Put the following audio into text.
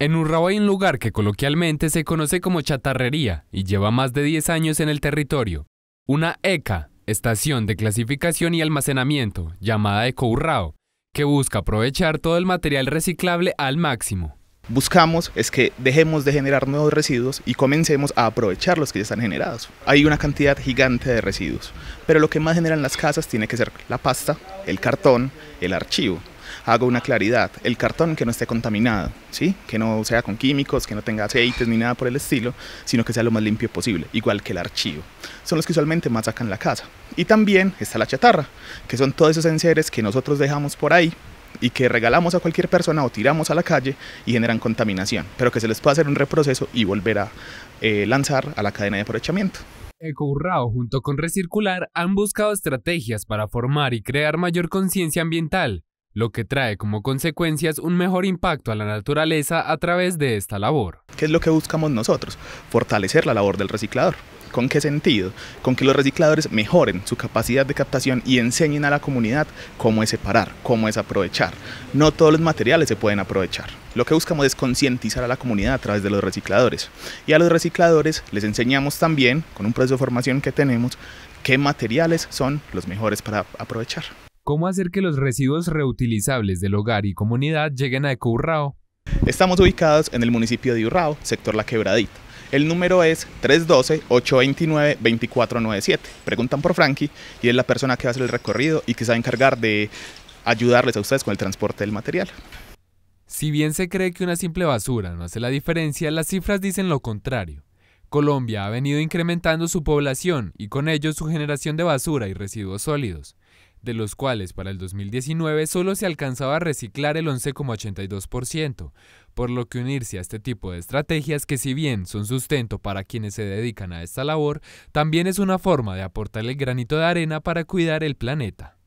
En Urrao hay un lugar que coloquialmente se conoce como chatarrería y lleva más de 10 años en el territorio. Una ECA, estación de clasificación y almacenamiento, llamada Eco Urrao, que busca aprovechar todo el material reciclable al máximo. Buscamos es que dejemos de generar nuevos residuos y comencemos a aprovechar los que ya están generados. Hay una cantidad gigante de residuos, pero lo que más generan las casas tiene que ser la pasta, el cartón, el archivo hago una claridad, el cartón que no esté contaminado, ¿sí? que no sea con químicos, que no tenga aceites ni nada por el estilo, sino que sea lo más limpio posible, igual que el archivo. Son los que usualmente más sacan la casa. Y también está la chatarra, que son todos esos enseres que nosotros dejamos por ahí y que regalamos a cualquier persona o tiramos a la calle y generan contaminación, pero que se les puede hacer un reproceso y volver a eh, lanzar a la cadena de aprovechamiento. EcoUrrao junto con Recircular han buscado estrategias para formar y crear mayor conciencia ambiental, lo que trae como consecuencias un mejor impacto a la naturaleza a través de esta labor. ¿Qué es lo que buscamos nosotros? Fortalecer la labor del reciclador. ¿Con qué sentido? Con que los recicladores mejoren su capacidad de captación y enseñen a la comunidad cómo es separar, cómo es aprovechar. No todos los materiales se pueden aprovechar. Lo que buscamos es concientizar a la comunidad a través de los recicladores. Y a los recicladores les enseñamos también, con un proceso de formación que tenemos, qué materiales son los mejores para aprovechar. ¿Cómo hacer que los residuos reutilizables del hogar y comunidad lleguen a Ecurao? Estamos ubicados en el municipio de Urrao, sector La Quebradita. El número es 312-829-2497. Preguntan por Frankie y es la persona que va a hacer el recorrido y que se va a encargar de ayudarles a ustedes con el transporte del material. Si bien se cree que una simple basura no hace la diferencia, las cifras dicen lo contrario. Colombia ha venido incrementando su población y con ello su generación de basura y residuos sólidos de los cuales para el 2019 solo se alcanzaba a reciclar el 11,82%, por lo que unirse a este tipo de estrategias que si bien son sustento para quienes se dedican a esta labor, también es una forma de aportar el granito de arena para cuidar el planeta.